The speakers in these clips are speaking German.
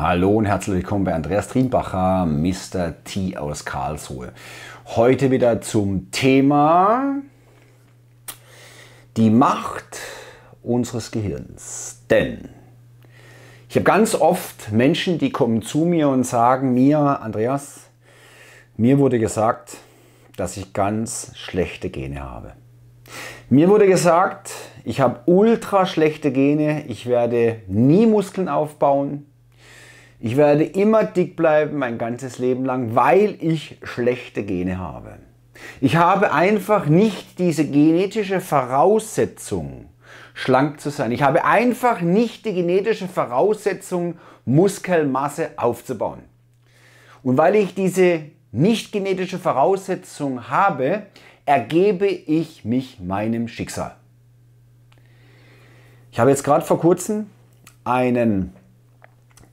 Hallo und herzlich willkommen bei Andreas Trienbacher, Mr. T aus Karlsruhe. Heute wieder zum Thema die Macht unseres Gehirns. Denn ich habe ganz oft Menschen, die kommen zu mir und sagen mir, Andreas, mir wurde gesagt, dass ich ganz schlechte Gene habe. Mir wurde gesagt, ich habe ultra schlechte Gene, ich werde nie Muskeln aufbauen, ich werde immer dick bleiben mein ganzes Leben lang, weil ich schlechte Gene habe. Ich habe einfach nicht diese genetische Voraussetzung, schlank zu sein. Ich habe einfach nicht die genetische Voraussetzung, Muskelmasse aufzubauen. Und weil ich diese nicht genetische Voraussetzung habe, ergebe ich mich meinem Schicksal. Ich habe jetzt gerade vor kurzem einen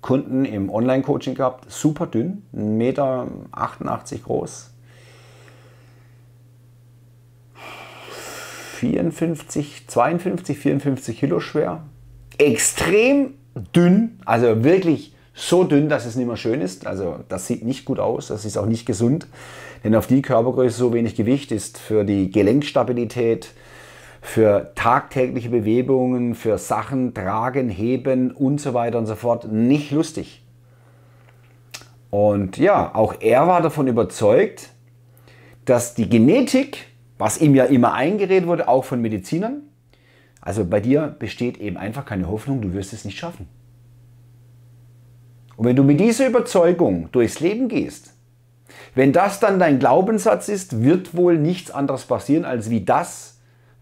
Kunden im Online-Coaching gehabt, super dünn, 1,88 Meter groß. 54, 52, 54 Kilo schwer. Extrem dünn, also wirklich so dünn, dass es nicht mehr schön ist. Also das sieht nicht gut aus, das ist auch nicht gesund. Denn auf die Körpergröße so wenig Gewicht ist für die Gelenkstabilität, für tagtägliche Bewegungen, für Sachen tragen, heben und so weiter und so fort nicht lustig. Und ja, auch er war davon überzeugt, dass die Genetik, was ihm ja immer eingeredet wurde, auch von Medizinern, also bei dir besteht eben einfach keine Hoffnung, du wirst es nicht schaffen. Und wenn du mit dieser Überzeugung durchs Leben gehst, wenn das dann dein Glaubenssatz ist, wird wohl nichts anderes passieren, als wie das,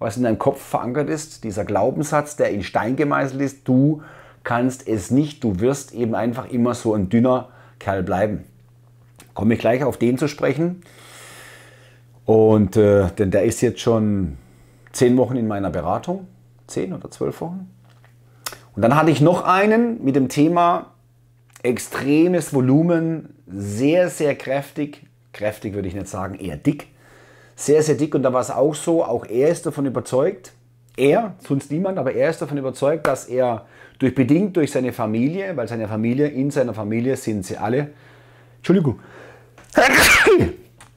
was in deinem Kopf verankert ist, dieser Glaubenssatz, der in Stein gemeißelt ist, du kannst es nicht, du wirst eben einfach immer so ein dünner Kerl bleiben. Komme ich gleich auf den zu sprechen. Und äh, denn der ist jetzt schon zehn Wochen in meiner Beratung, zehn oder zwölf Wochen. Und dann hatte ich noch einen mit dem Thema extremes Volumen, sehr, sehr kräftig, kräftig würde ich nicht sagen, eher dick sehr, sehr dick und da war es auch so, auch er ist davon überzeugt, er, sonst niemand, aber er ist davon überzeugt, dass er durch bedingt durch seine Familie, weil seine Familie, in seiner Familie sind sie alle, Entschuldigung,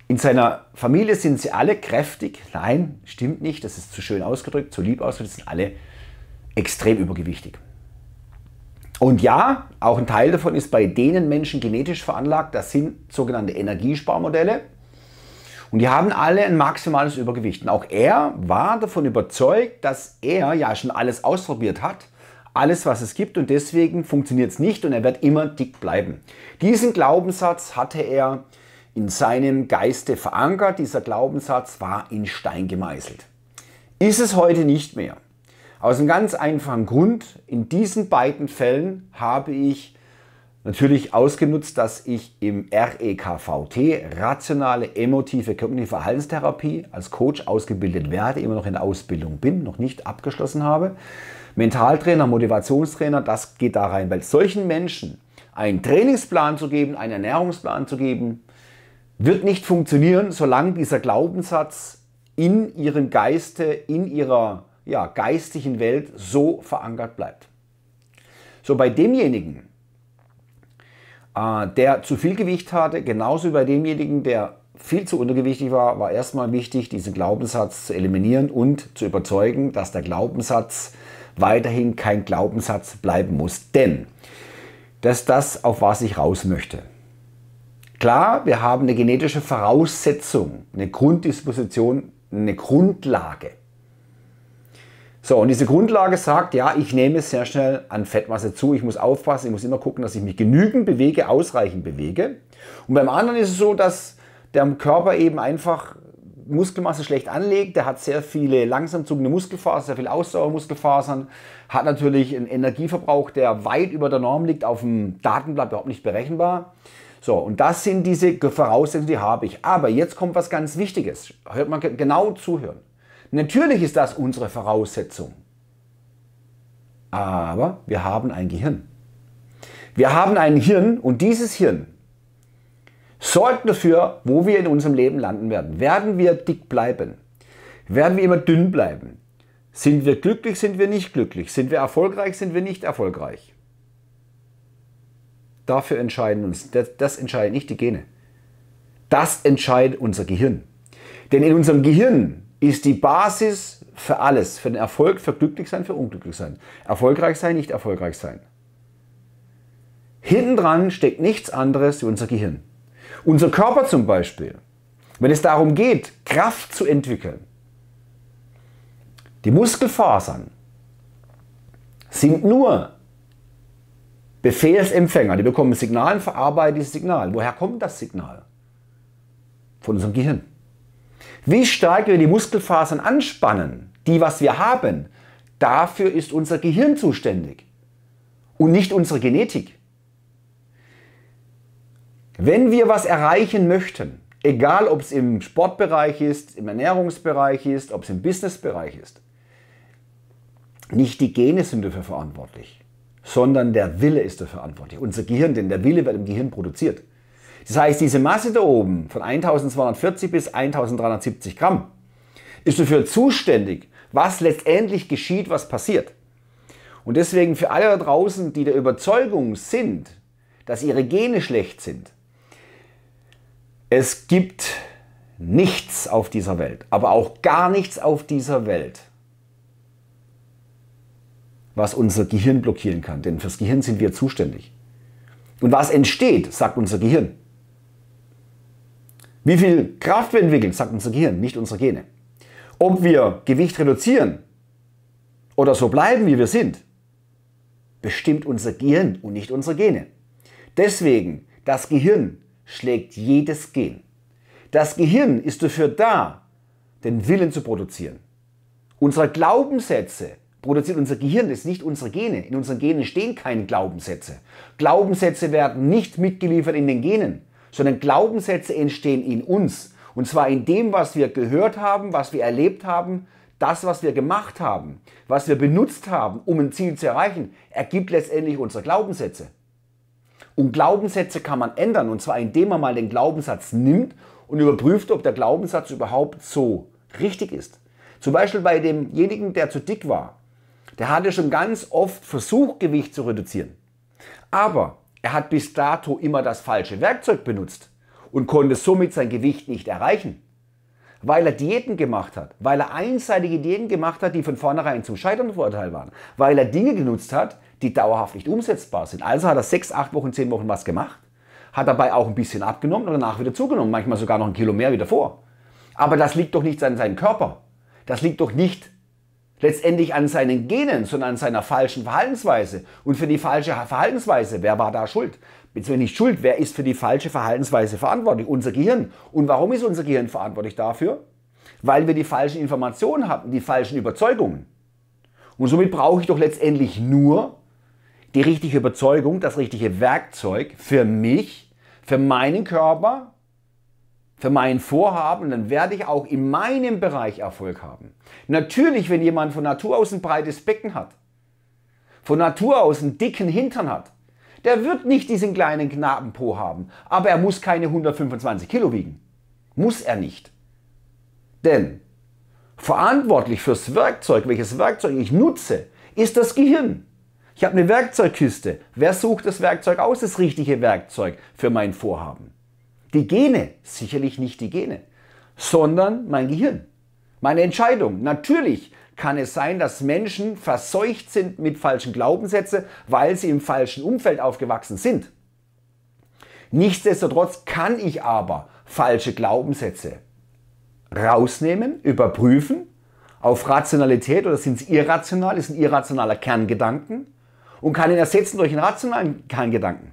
in seiner Familie sind sie alle kräftig, nein, stimmt nicht, das ist zu schön ausgedrückt, zu lieb ausgedrückt, sind alle extrem übergewichtig. Und ja, auch ein Teil davon ist bei denen Menschen genetisch veranlagt, das sind sogenannte Energiesparmodelle, und die haben alle ein maximales Übergewicht. Und auch er war davon überzeugt, dass er ja schon alles ausprobiert hat, alles, was es gibt und deswegen funktioniert es nicht und er wird immer dick bleiben. Diesen Glaubenssatz hatte er in seinem Geiste verankert, dieser Glaubenssatz war in Stein gemeißelt. Ist es heute nicht mehr. Aus einem ganz einfachen Grund, in diesen beiden Fällen habe ich Natürlich ausgenutzt, dass ich im REKVT, rationale emotive kognitive Verhaltenstherapie, als Coach ausgebildet werde, immer noch in der Ausbildung bin, noch nicht abgeschlossen habe. Mentaltrainer, Motivationstrainer, das geht da rein, weil solchen Menschen einen Trainingsplan zu geben, einen Ernährungsplan zu geben, wird nicht funktionieren, solange dieser Glaubenssatz in ihrem Geiste, in ihrer ja, geistigen Welt so verankert bleibt. So bei demjenigen, äh, der zu viel Gewicht hatte, genauso wie bei demjenigen, der viel zu untergewichtig war, war erstmal wichtig, diesen Glaubenssatz zu eliminieren und zu überzeugen, dass der Glaubenssatz weiterhin kein Glaubenssatz bleiben muss. Denn das ist das, auf was ich raus möchte. Klar, wir haben eine genetische Voraussetzung, eine Grunddisposition, eine Grundlage. So, und diese Grundlage sagt, ja, ich nehme sehr schnell an Fettmasse zu, ich muss aufpassen, ich muss immer gucken, dass ich mich genügend bewege, ausreichend bewege. Und beim anderen ist es so, dass der Körper eben einfach Muskelmasse schlecht anlegt, der hat sehr viele langsam zuckende Muskelfasern, sehr viele Ausdauermuskelfasern, hat natürlich einen Energieverbrauch, der weit über der Norm liegt, auf dem Datenblatt überhaupt nicht berechenbar. So, und das sind diese Voraussetzungen, die habe ich. Aber jetzt kommt was ganz Wichtiges. Hört man genau zuhören. Natürlich ist das unsere Voraussetzung. Aber wir haben ein Gehirn. Wir haben ein Hirn und dieses Hirn sorgt dafür, wo wir in unserem Leben landen werden. Werden wir dick bleiben? Werden wir immer dünn bleiben? Sind wir glücklich, sind wir nicht glücklich? Sind wir erfolgreich, sind wir nicht erfolgreich? Dafür entscheiden uns, das, das entscheiden nicht die Gene. Das entscheidet unser Gehirn. Denn in unserem Gehirn ist die Basis für alles, für den Erfolg, für glücklich sein, für unglücklich sein. Erfolgreich sein, nicht erfolgreich sein. Hinten dran steckt nichts anderes wie unser Gehirn. Unser Körper zum Beispiel, wenn es darum geht, Kraft zu entwickeln, die Muskelfasern sind nur Befehlsempfänger. Die bekommen Signale, und verarbeiten dieses Signal. Woher kommt das Signal? Von unserem Gehirn. Wie stark wir die Muskelfasern anspannen, die was wir haben, dafür ist unser Gehirn zuständig und nicht unsere Genetik. Wenn wir was erreichen möchten, egal ob es im Sportbereich ist, im Ernährungsbereich ist, ob es im Businessbereich ist, nicht die Gene sind dafür verantwortlich, sondern der Wille ist dafür verantwortlich. Unser Gehirn, denn der Wille wird im Gehirn produziert. Das heißt, diese Masse da oben von 1240 bis 1370 Gramm ist dafür zuständig, was letztendlich geschieht, was passiert. Und deswegen für alle da draußen, die der Überzeugung sind, dass ihre Gene schlecht sind, es gibt nichts auf dieser Welt, aber auch gar nichts auf dieser Welt, was unser Gehirn blockieren kann. Denn fürs Gehirn sind wir zuständig. Und was entsteht, sagt unser Gehirn. Wie viel Kraft wir entwickeln, sagt unser Gehirn, nicht unsere Gene. Ob wir Gewicht reduzieren oder so bleiben, wie wir sind, bestimmt unser Gehirn und nicht unsere Gene. Deswegen, das Gehirn schlägt jedes Gen. Das Gehirn ist dafür da, den Willen zu produzieren. Unsere Glaubenssätze produziert unser Gehirn, das ist nicht unsere Gene. In unseren Genen stehen keine Glaubenssätze. Glaubenssätze werden nicht mitgeliefert in den Genen, sondern Glaubenssätze entstehen in uns. Und zwar in dem, was wir gehört haben, was wir erlebt haben, das, was wir gemacht haben, was wir benutzt haben, um ein Ziel zu erreichen, ergibt letztendlich unsere Glaubenssätze. Und Glaubenssätze kann man ändern, und zwar indem man mal den Glaubenssatz nimmt und überprüft, ob der Glaubenssatz überhaupt so richtig ist. Zum Beispiel bei demjenigen, der zu dick war. Der hatte schon ganz oft versucht, Gewicht zu reduzieren. Aber er hat bis dato immer das falsche Werkzeug benutzt und konnte somit sein Gewicht nicht erreichen. Weil er Diäten gemacht hat, weil er einseitige Diäten gemacht hat, die von vornherein zum Scheitern verurteilt waren, weil er Dinge genutzt hat, die dauerhaft nicht umsetzbar sind. Also hat er sechs, acht Wochen, zehn Wochen was gemacht, hat dabei auch ein bisschen abgenommen und danach wieder zugenommen, manchmal sogar noch ein Kilo mehr wieder vor. Aber das liegt doch nicht an seinem Körper. Das liegt doch nicht letztendlich an seinen Genen, sondern an seiner falschen Verhaltensweise. Und für die falsche Verhaltensweise, wer war da schuld? Beziehungsweise nicht schuld, wer ist für die falsche Verhaltensweise verantwortlich? Unser Gehirn. Und warum ist unser Gehirn verantwortlich dafür? Weil wir die falschen Informationen hatten, die falschen Überzeugungen. Und somit brauche ich doch letztendlich nur die richtige Überzeugung, das richtige Werkzeug für mich, für meinen Körper, für mein Vorhaben, dann werde ich auch in meinem Bereich Erfolg haben. Natürlich, wenn jemand von Natur aus ein breites Becken hat, von Natur aus einen dicken Hintern hat, der wird nicht diesen kleinen Knabenpo haben, aber er muss keine 125 Kilo wiegen. Muss er nicht. Denn verantwortlich fürs Werkzeug, welches Werkzeug ich nutze, ist das Gehirn. Ich habe eine Werkzeugkiste. Wer sucht das Werkzeug aus, das richtige Werkzeug für mein Vorhaben? Die Gene, sicherlich nicht die Gene, sondern mein Gehirn, meine Entscheidung. Natürlich kann es sein, dass Menschen verseucht sind mit falschen Glaubenssätzen, weil sie im falschen Umfeld aufgewachsen sind. Nichtsdestotrotz kann ich aber falsche Glaubenssätze rausnehmen, überprüfen auf Rationalität oder sind sie irrational, ist ein irrationaler Kerngedanken und kann ihn ersetzen durch einen rationalen Kerngedanken.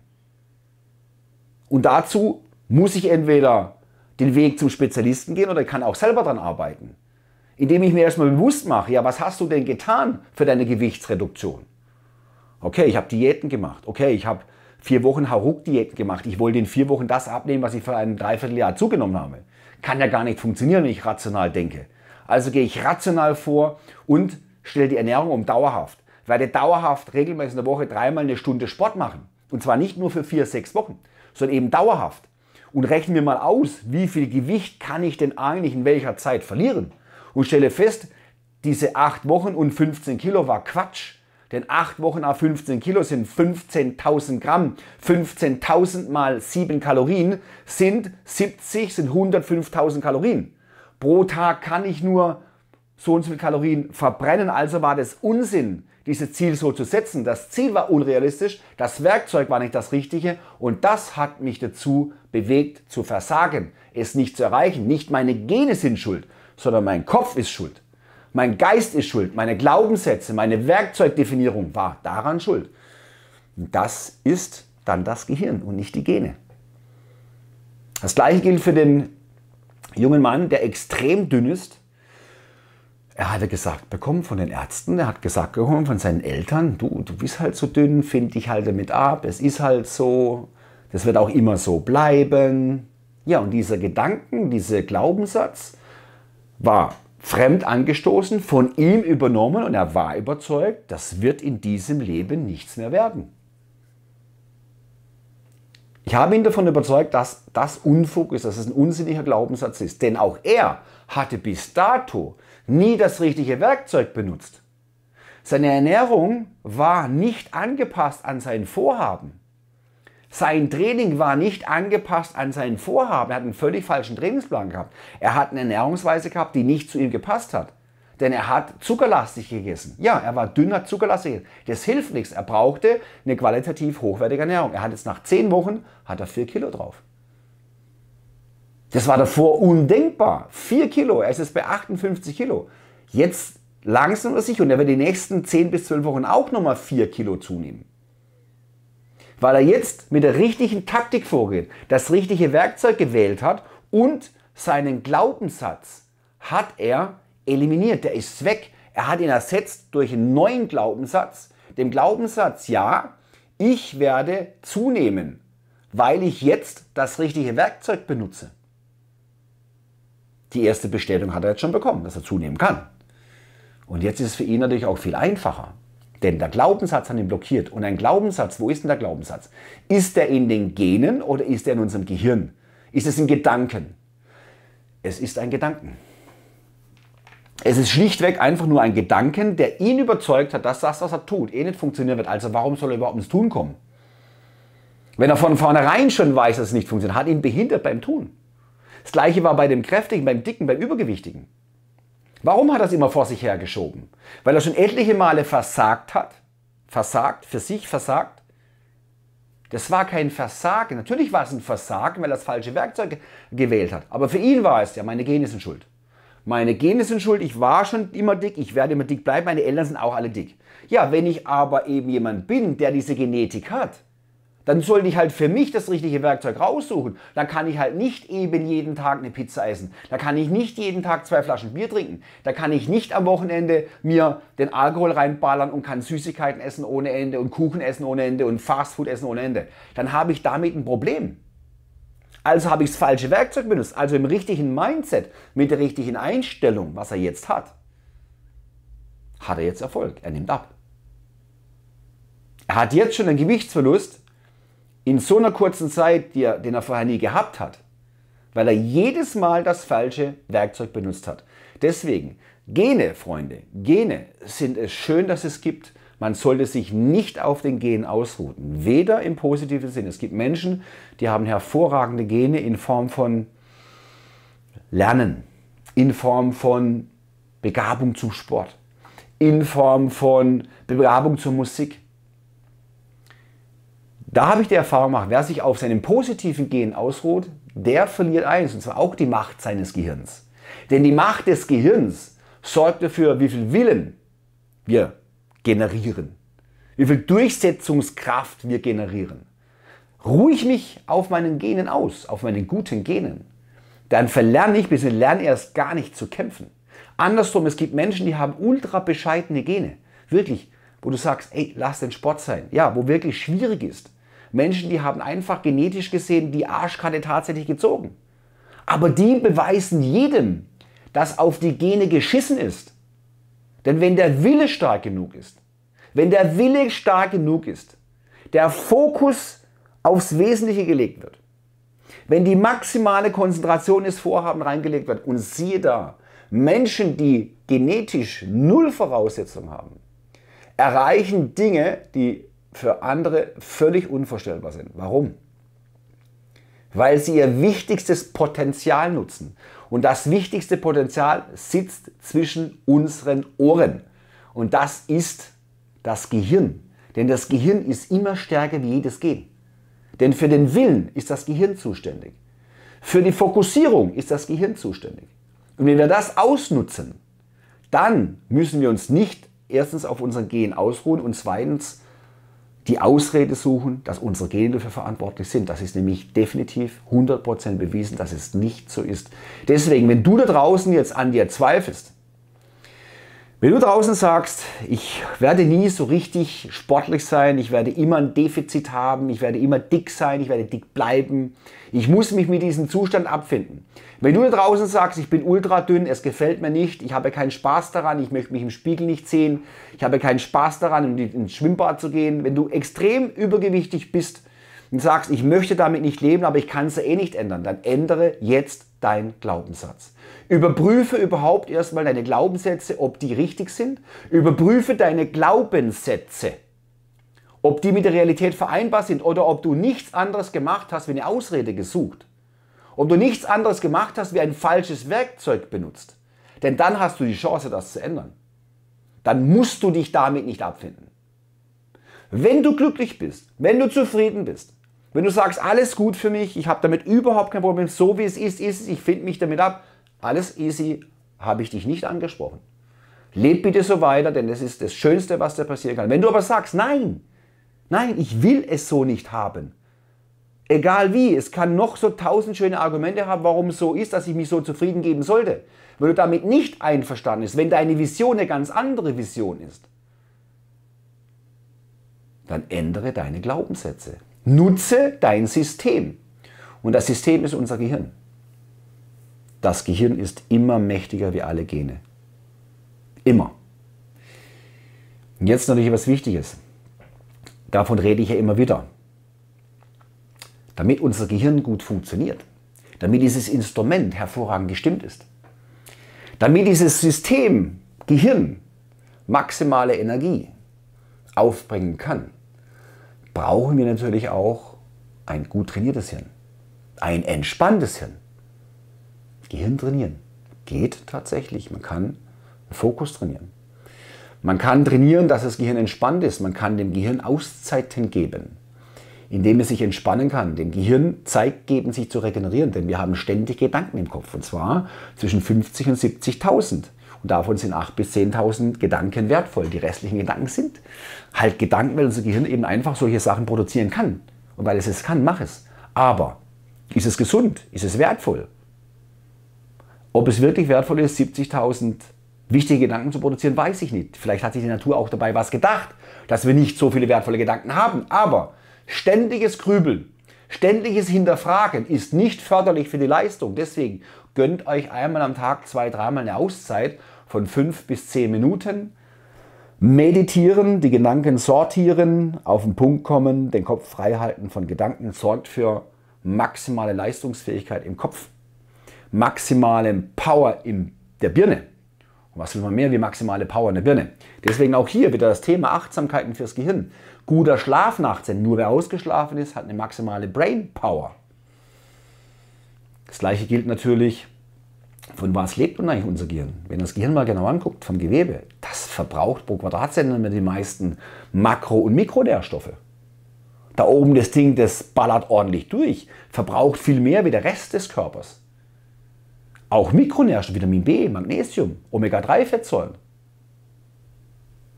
Und dazu muss ich entweder den Weg zum Spezialisten gehen oder kann auch selber daran arbeiten. Indem ich mir erstmal bewusst mache, ja, was hast du denn getan für deine Gewichtsreduktion? Okay, ich habe Diäten gemacht. Okay, ich habe vier Wochen Haruk-Diäten gemacht. Ich wollte in vier Wochen das abnehmen, was ich vor einem Dreivierteljahr zugenommen habe. Kann ja gar nicht funktionieren, wenn ich rational denke. Also gehe ich rational vor und stelle die Ernährung um dauerhaft. Werde dauerhaft regelmäßig in der Woche dreimal eine Stunde Sport machen. Und zwar nicht nur für vier, sechs Wochen, sondern eben dauerhaft und rechne mir mal aus, wie viel Gewicht kann ich denn eigentlich in welcher Zeit verlieren und stelle fest, diese 8 Wochen und 15 Kilo war Quatsch. Denn 8 Wochen auf 15 Kilo sind 15.000 Gramm. 15.000 mal 7 Kalorien sind 70, sind 105.000 Kalorien. Pro Tag kann ich nur so und so viele Kalorien verbrennen, also war das Unsinn dieses Ziel so zu setzen. Das Ziel war unrealistisch, das Werkzeug war nicht das Richtige und das hat mich dazu bewegt zu versagen, es nicht zu erreichen. Nicht meine Gene sind schuld, sondern mein Kopf ist schuld. Mein Geist ist schuld, meine Glaubenssätze, meine Werkzeugdefinierung war daran schuld. das ist dann das Gehirn und nicht die Gene. Das gleiche gilt für den jungen Mann, der extrem dünn ist er hatte gesagt bekommen von den Ärzten, er hat gesagt bekommen von seinen Eltern, du, du bist halt so dünn, find dich halt damit ab, es ist halt so, das wird auch immer so bleiben. Ja, und dieser Gedanken, dieser Glaubenssatz war fremd angestoßen, von ihm übernommen und er war überzeugt, das wird in diesem Leben nichts mehr werden. Ich habe ihn davon überzeugt, dass das Unfug ist, dass es ein unsinniger Glaubenssatz ist. Denn auch er hatte bis dato nie das richtige Werkzeug benutzt. Seine Ernährung war nicht angepasst an sein Vorhaben. Sein Training war nicht angepasst an sein Vorhaben. Er hat einen völlig falschen Trainingsplan gehabt. Er hat eine Ernährungsweise gehabt, die nicht zu ihm gepasst hat. Denn er hat zuckerlastig gegessen. Ja, er war dünner zuckerlastig. Das hilft nichts. Er brauchte eine qualitativ hochwertige Ernährung. Er hat jetzt nach zehn Wochen hat er vier Kilo drauf. Das war davor undenkbar. 4 Kilo, er ist jetzt bei 58 Kilo. Jetzt langsam oder sich und er wird die nächsten 10 bis 12 Wochen auch nochmal 4 Kilo zunehmen. Weil er jetzt mit der richtigen Taktik vorgeht, das richtige Werkzeug gewählt hat und seinen Glaubenssatz hat er eliminiert. Der ist weg. Er hat ihn ersetzt durch einen neuen Glaubenssatz. Dem Glaubenssatz, ja, ich werde zunehmen, weil ich jetzt das richtige Werkzeug benutze die erste Bestellung hat er jetzt schon bekommen, dass er zunehmen kann. Und jetzt ist es für ihn natürlich auch viel einfacher. Denn der Glaubenssatz hat ihn blockiert. Und ein Glaubenssatz, wo ist denn der Glaubenssatz? Ist der in den Genen oder ist er in unserem Gehirn? Ist es in Gedanken? Es ist ein Gedanken. Es ist schlichtweg einfach nur ein Gedanken, der ihn überzeugt hat, dass das, was er tut, eh nicht funktionieren wird. Also warum soll er überhaupt ins Tun kommen? Wenn er von vornherein schon weiß, dass es nicht funktioniert, hat ihn behindert beim Tun. Das gleiche war bei dem Kräftigen, beim Dicken, beim Übergewichtigen. Warum hat er es immer vor sich hergeschoben? Weil er schon etliche Male versagt hat. Versagt, für sich versagt. Das war kein Versagen. Natürlich war es ein Versagen, weil er das falsche Werkzeug gewählt hat. Aber für ihn war es ja, meine Gene sind schuld. Meine Gene sind schuld, ich war schon immer dick, ich werde immer dick bleiben, meine Eltern sind auch alle dick. Ja, wenn ich aber eben jemand bin, der diese Genetik hat, dann sollte ich halt für mich das richtige Werkzeug raussuchen. Dann kann ich halt nicht eben jeden Tag eine Pizza essen. Da kann ich nicht jeden Tag zwei Flaschen Bier trinken. Da kann ich nicht am Wochenende mir den Alkohol reinballern und kann Süßigkeiten essen ohne Ende und Kuchen essen ohne Ende und Fastfood essen ohne Ende. Dann habe ich damit ein Problem. Also habe ich das falsche Werkzeug benutzt. Also im richtigen Mindset, mit der richtigen Einstellung, was er jetzt hat, hat er jetzt Erfolg. Er nimmt ab. Er hat jetzt schon einen Gewichtsverlust, in so einer kurzen Zeit, die er, den er vorher nie gehabt hat, weil er jedes Mal das falsche Werkzeug benutzt hat. Deswegen, Gene, Freunde, Gene sind es schön, dass es gibt. Man sollte sich nicht auf den Gen ausruhen, weder im positiven Sinn. Es gibt Menschen, die haben hervorragende Gene in Form von Lernen, in Form von Begabung zum Sport, in Form von Begabung zur Musik. Da habe ich die Erfahrung gemacht, wer sich auf seinem positiven Gen ausruht, der verliert eins, und zwar auch die Macht seines Gehirns. Denn die Macht des Gehirns sorgt dafür, wie viel Willen wir generieren, wie viel Durchsetzungskraft wir generieren. Ruhe ich mich auf meinen Genen aus, auf meinen guten Genen, dann verlerne ich bis lerne erst gar nicht zu kämpfen. Andersrum, es gibt Menschen, die haben ultra bescheidene Gene. Wirklich, wo du sagst, ey, lass den Sport sein. Ja, wo wirklich schwierig ist. Menschen, die haben einfach genetisch gesehen die Arschkarte tatsächlich gezogen. Aber die beweisen jedem, dass auf die Gene geschissen ist. Denn wenn der Wille stark genug ist, wenn der Wille stark genug ist, der Fokus aufs Wesentliche gelegt wird, wenn die maximale Konzentration des Vorhaben reingelegt wird und siehe da, Menschen, die genetisch null Voraussetzungen haben, erreichen Dinge, die für andere völlig unvorstellbar sind. Warum? Weil sie ihr wichtigstes Potenzial nutzen. Und das wichtigste Potenzial sitzt zwischen unseren Ohren. Und das ist das Gehirn. Denn das Gehirn ist immer stärker wie jedes Gen. Denn für den Willen ist das Gehirn zuständig. Für die Fokussierung ist das Gehirn zuständig. Und wenn wir das ausnutzen, dann müssen wir uns nicht erstens auf unseren Gehen ausruhen und zweitens die Ausrede suchen, dass unsere Gene dafür verantwortlich sind. Das ist nämlich definitiv 100% bewiesen, dass es nicht so ist. Deswegen, wenn du da draußen jetzt an dir zweifelst, wenn du draußen sagst, ich werde nie so richtig sportlich sein, ich werde immer ein Defizit haben, ich werde immer dick sein, ich werde dick bleiben, ich muss mich mit diesem Zustand abfinden. Wenn du da draußen sagst, ich bin ultra dünn, es gefällt mir nicht, ich habe keinen Spaß daran, ich möchte mich im Spiegel nicht sehen, ich habe keinen Spaß daran, ins Schwimmbad zu gehen, wenn du extrem übergewichtig bist und sagst, ich möchte damit nicht leben, aber ich kann es eh nicht ändern, dann ändere jetzt deinen Glaubenssatz. Überprüfe überhaupt erstmal deine Glaubenssätze, ob die richtig sind. Überprüfe deine Glaubenssätze, ob die mit der Realität vereinbar sind oder ob du nichts anderes gemacht hast wie eine Ausrede gesucht. Ob du nichts anderes gemacht hast wie ein falsches Werkzeug benutzt. Denn dann hast du die Chance, das zu ändern. Dann musst du dich damit nicht abfinden. Wenn du glücklich bist, wenn du zufrieden bist, wenn du sagst, alles gut für mich, ich habe damit überhaupt kein Problem, so wie es ist, ist es, ich finde mich damit ab, alles easy, habe ich dich nicht angesprochen. Leb bitte so weiter, denn das ist das Schönste, was dir passieren kann. Wenn du aber sagst, nein, nein, ich will es so nicht haben. Egal wie, es kann noch so tausend schöne Argumente haben, warum es so ist, dass ich mich so zufrieden geben sollte. Wenn du damit nicht einverstanden bist, wenn deine Vision eine ganz andere Vision ist, dann ändere deine Glaubenssätze. Nutze dein System. Und das System ist unser Gehirn. Das Gehirn ist immer mächtiger wie alle Gene. Immer. Und jetzt natürlich was Wichtiges. Davon rede ich ja immer wieder. Damit unser Gehirn gut funktioniert, damit dieses Instrument hervorragend gestimmt ist, damit dieses System Gehirn maximale Energie aufbringen kann, brauchen wir natürlich auch ein gut trainiertes Hirn, ein entspanntes Hirn, Gehirn trainieren. Geht tatsächlich. Man kann Fokus trainieren. Man kann trainieren, dass das Gehirn entspannt ist. Man kann dem Gehirn Auszeiten geben, indem es sich entspannen kann. Dem Gehirn Zeit geben, sich zu regenerieren. Denn wir haben ständig Gedanken im Kopf. Und zwar zwischen 50 und 70.000. Und davon sind 8.000 bis 10.000 Gedanken wertvoll. Die restlichen Gedanken sind halt Gedanken, weil unser Gehirn eben einfach solche Sachen produzieren kann. Und weil es es kann, mach es. Aber ist es gesund? Ist es wertvoll? Ob es wirklich wertvoll ist, 70.000 wichtige Gedanken zu produzieren, weiß ich nicht. Vielleicht hat sich die Natur auch dabei was gedacht, dass wir nicht so viele wertvolle Gedanken haben. Aber ständiges Grübeln, ständiges Hinterfragen ist nicht förderlich für die Leistung. Deswegen gönnt euch einmal am Tag zwei, dreimal eine Auszeit von fünf bis zehn Minuten. Meditieren, die Gedanken sortieren, auf den Punkt kommen, den Kopf frei halten von Gedanken sorgt für maximale Leistungsfähigkeit im Kopf maximalen Power in der Birne. Und was will man mehr wie maximale Power in der Birne? Deswegen auch hier wieder das Thema Achtsamkeiten fürs Gehirn. Guter Schlaf nachts, denn nur wer ausgeschlafen ist, hat eine maximale Brain Power. Das gleiche gilt natürlich, von was lebt nun eigentlich unser Gehirn? Wenn das Gehirn mal genau anguckt, vom Gewebe, das verbraucht pro Quadratzentimeter die meisten Makro- und Mikronährstoffe. Da oben das Ding, das ballert ordentlich durch, verbraucht viel mehr wie der Rest des Körpers. Auch Mikronährstoffe, Vitamin B, Magnesium, Omega-3-Fettsäuren.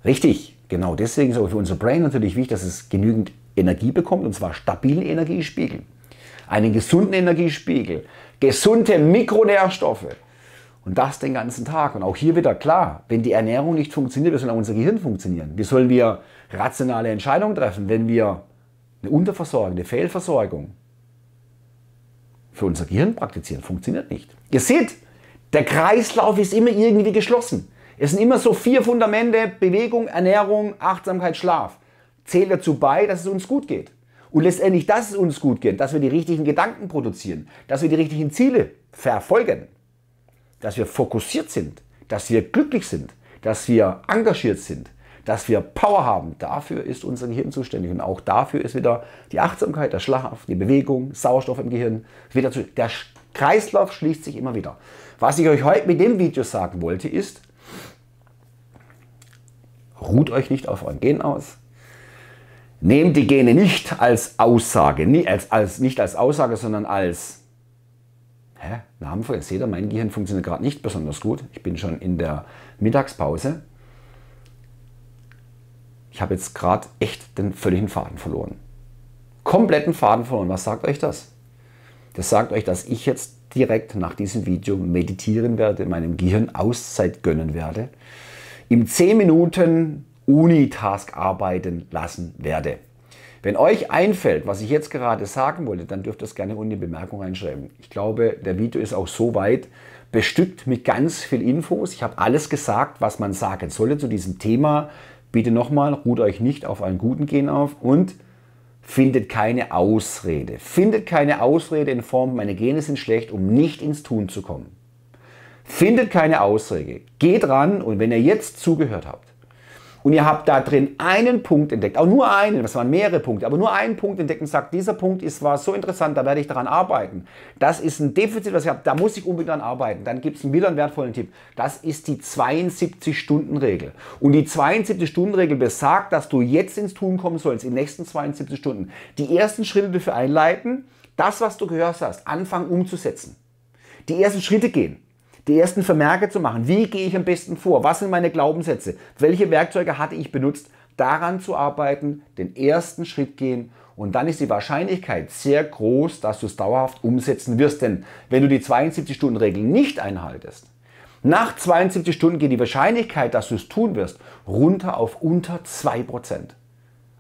Richtig, genau deswegen ist auch für unser Brain natürlich wichtig, dass es genügend Energie bekommt, und zwar stabilen Energiespiegel, einen gesunden Energiespiegel, gesunde Mikronährstoffe. Und das den ganzen Tag. Und auch hier wieder klar, wenn die Ernährung nicht funktioniert, wie soll auch unser Gehirn funktionieren. Wie sollen wir rationale Entscheidungen treffen, wenn wir eine Unterversorgung, eine Fehlversorgung, für unser Gehirn praktizieren. Funktioniert nicht. Ihr seht, der Kreislauf ist immer irgendwie geschlossen. Es sind immer so vier Fundamente, Bewegung, Ernährung, Achtsamkeit, Schlaf. Zählt dazu bei, dass es uns gut geht. Und letztendlich, dass es uns gut geht, dass wir die richtigen Gedanken produzieren, dass wir die richtigen Ziele verfolgen, dass wir fokussiert sind, dass wir glücklich sind, dass wir engagiert sind, dass wir Power haben. Dafür ist unser Gehirn zuständig. Und auch dafür ist wieder die Achtsamkeit, der Schlaf, die Bewegung, Sauerstoff im Gehirn. Wieder zu, der Kreislauf schließt sich immer wieder. Was ich euch heute mit dem Video sagen wollte, ist, ruht euch nicht auf euren Gen aus. Nehmt die Gene nicht als Aussage, nie als, als, nicht als Aussage, sondern als Hä? Namen von, jetzt seht ihr, mein Gehirn funktioniert gerade nicht besonders gut. Ich bin schon in der Mittagspause ich habe jetzt gerade echt den völligen Faden verloren. Kompletten Faden verloren. Was sagt euch das? Das sagt euch, dass ich jetzt direkt nach diesem Video meditieren werde, meinem Gehirn Auszeit gönnen werde, im 10 Minuten Unitask arbeiten lassen werde. Wenn euch einfällt, was ich jetzt gerade sagen wollte, dann dürft ihr es gerne unten in die Bemerkung reinschreiben. Ich glaube, der Video ist auch so weit bestückt mit ganz viel Infos. Ich habe alles gesagt, was man sagen sollte zu diesem Thema. Bitte nochmal, ruht euch nicht auf einen guten Gen auf und findet keine Ausrede. Findet keine Ausrede in Form, meine Gene sind schlecht, um nicht ins Tun zu kommen. Findet keine Ausrede. Geht ran und wenn ihr jetzt zugehört habt, und ihr habt da drin einen Punkt entdeckt, auch nur einen, das waren mehrere Punkte, aber nur einen Punkt entdeckt und sagt, dieser Punkt ist, war so interessant, da werde ich daran arbeiten. Das ist ein Defizit, was ihr habt, da muss ich unbedingt daran arbeiten. Dann gibt es wieder einen wertvollen Tipp. Das ist die 72-Stunden-Regel. Und die 72-Stunden-Regel besagt, dass du jetzt ins Tun kommen sollst, in den nächsten 72 Stunden. Die ersten Schritte dafür einleiten, das, was du gehört hast, anfangen umzusetzen. Die ersten Schritte gehen die ersten Vermerke zu machen. Wie gehe ich am besten vor? Was sind meine Glaubenssätze? Welche Werkzeuge hatte ich benutzt? Daran zu arbeiten, den ersten Schritt gehen und dann ist die Wahrscheinlichkeit sehr groß, dass du es dauerhaft umsetzen wirst. Denn wenn du die 72-Stunden-Regel nicht einhaltest, nach 72 Stunden geht die Wahrscheinlichkeit, dass du es tun wirst, runter auf unter 2%.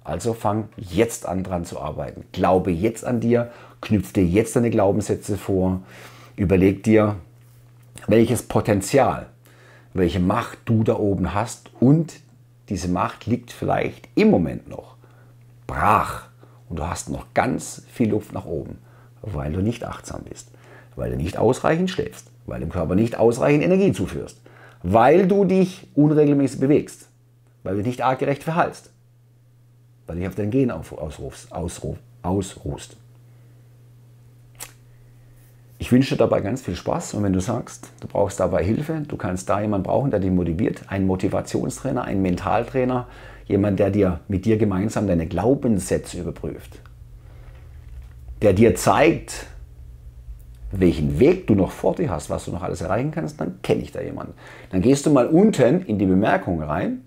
Also fang jetzt an dran zu arbeiten. Glaube jetzt an dir, knüpfe dir jetzt deine Glaubenssätze vor, überleg dir, welches Potenzial, welche Macht du da oben hast und diese Macht liegt vielleicht im Moment noch brach und du hast noch ganz viel Luft nach oben, weil du nicht achtsam bist, weil du nicht ausreichend schläfst, weil dem Körper nicht ausreichend Energie zuführst, weil du dich unregelmäßig bewegst, weil du dich nicht artgerecht verhaltst, weil du dich auf dein Gen ausrufst, ausruf, ausruhst. Ich wünsche dir dabei ganz viel Spaß und wenn du sagst, du brauchst dabei Hilfe, du kannst da jemanden brauchen, der dich motiviert, einen Motivationstrainer, einen Mentaltrainer, jemand, der dir mit dir gemeinsam deine Glaubenssätze überprüft, der dir zeigt, welchen Weg du noch vor dir hast, was du noch alles erreichen kannst, dann kenne ich da jemanden. Dann gehst du mal unten in die Bemerkungen rein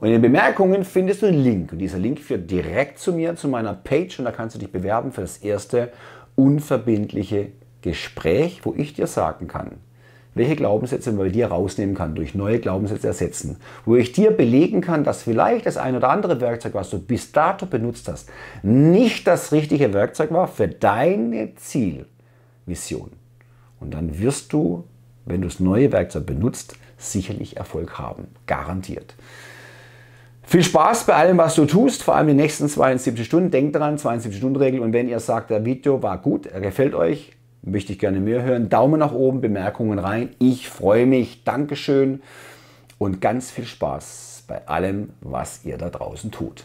und in den Bemerkungen findest du einen Link und dieser Link führt direkt zu mir, zu meiner Page und da kannst du dich bewerben für das erste unverbindliche Gespräch, wo ich dir sagen kann, welche Glaubenssätze man bei dir rausnehmen kann, durch neue Glaubenssätze ersetzen, wo ich dir belegen kann, dass vielleicht das ein oder andere Werkzeug, was du bis dato benutzt hast, nicht das richtige Werkzeug war für deine Zielvision. Und dann wirst du, wenn du das neue Werkzeug benutzt, sicherlich Erfolg haben. Garantiert. Viel Spaß bei allem, was du tust, vor allem die nächsten 72 Stunden. Denkt daran, 72-Stunden-Regel. Und wenn ihr sagt, der Video war gut, er gefällt euch, möchte ich gerne mehr hören. Daumen nach oben, Bemerkungen rein. Ich freue mich. Dankeschön und ganz viel Spaß bei allem, was ihr da draußen tut.